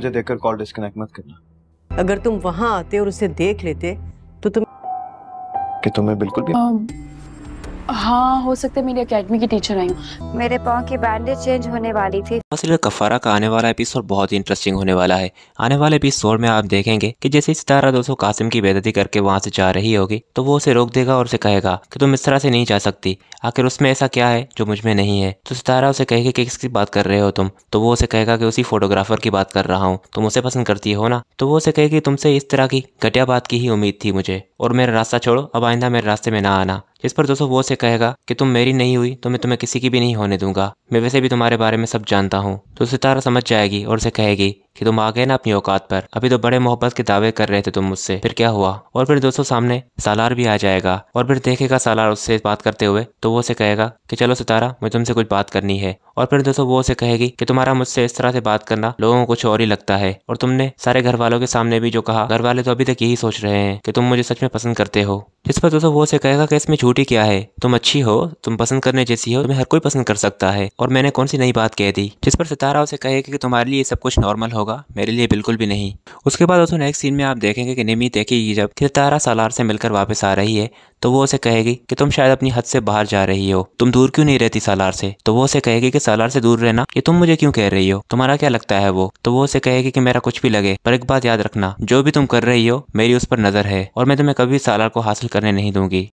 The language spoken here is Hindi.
मुझे देखकर कॉल डिस्कनेक्ट मत करना अगर तुम वहां आते और उसे देख लेते तो तुम कि तुम्हें बिल्कुल भी हाँ हो सकता है मेरी अकेडमी की टीचर आई मेरे पाँव की बैंडेज चेंज होने वाली थी मसल कफारा का आने वाला एपिसोड बहुत ही इंटरेस्टिंग होने वाला है आने वाले एपिसोड में आप देखेंगे कि जैसे सितारा दोस्तों कासिम की बेदती करके वहाँ से जा रही होगी तो वो उसे रोक देगा और उसे कहेगा कि तुम इस तरह से नहीं जा सकती आखिर उसमें ऐसा क्या है जो मुझ में नहीं है तो सितारा उसे कहेगी कि किसकी बात कर रहे हो तुम तो वो उसे कहेगा कि उसी फोटोग्राफर की बात कर रहा हूँ तुम उसे पसंद करती हो ना तो वो उसे कहेगी तुमसे इस तरह की घटिया बात की ही उम्मीद थी मुझे और मेरा रास्ता छोड़ो अब आइंदा मेरे रास्ते में ना आना इस पर दोस्तों वो से कहेगा कि तुम मेरी नहीं हुई तो मैं तुम्हें किसी की भी नहीं होने दूंगा मैं वैसे भी तुम्हारे बारे में सब जानता हूँ तो सितारा समझ जाएगी और उसे कहेगी कि तुम आ गए ना अपनी औकात पर अभी तो बड़े मोहब्बत के दावे कर रहे थे तुम मुझसे फिर क्या हुआ और फिर दोस्तों सामने सालार भी आ जाएगा और फिर देखेगा सालार उससे बात करते हुए तो वो उसे कहेगा कि चलो सितारा मुझे तुमसे कुछ बात करनी है और फिर दोस्तों वो उसे कहेगी कि तुम्हारा मुझसे इस तरह से बात करना लोगों को कुछ और ही लगता है और तुमने सारे घर वालों के सामने भी जो कहा घर वाले तो अभी तक यही सोच रहे हैं कि तुम मुझे सच में पसंद करते हो जिस पर दोस्तों वो उसे कहेगा कि इसमें झूठी क्या है तुम अच्छी हो तुम पसंद करने जैसी हो तुम्हें हर कोई पसंद कर सकता है और मैंने कौन सी नई बात कह दी जिस पर सितारा सारा उसे कहेगा कि तुम्हारे लिए सब कुछ नॉर्मल होगा मेरे लिए बिल्कुल भी नहीं उसके बाद दोस्तों नेक्स्ट सीन में आप देखेंगे कि निमी देखेगी जब तिलतारा सालार से मिलकर वापस आ रही है तो वो उसे कहेगी कि तुम शायद अपनी हद से बाहर जा रही हो तुम दूर क्यों नहीं रहती सालार से तो वो उसे कहेगी कि सालार से दूर रहना ये तुम मुझे क्यों कह रही हो तुम्हारा क्या लगता है वो तो वो उसे कहेगी कि मेरा कुछ भी लगे पर एक बात याद रखना जो भी तुम कर रही हो मेरी उस पर नजर है और मैं तुम्हें कभी सालार को हासिल करने नहीं दूंगी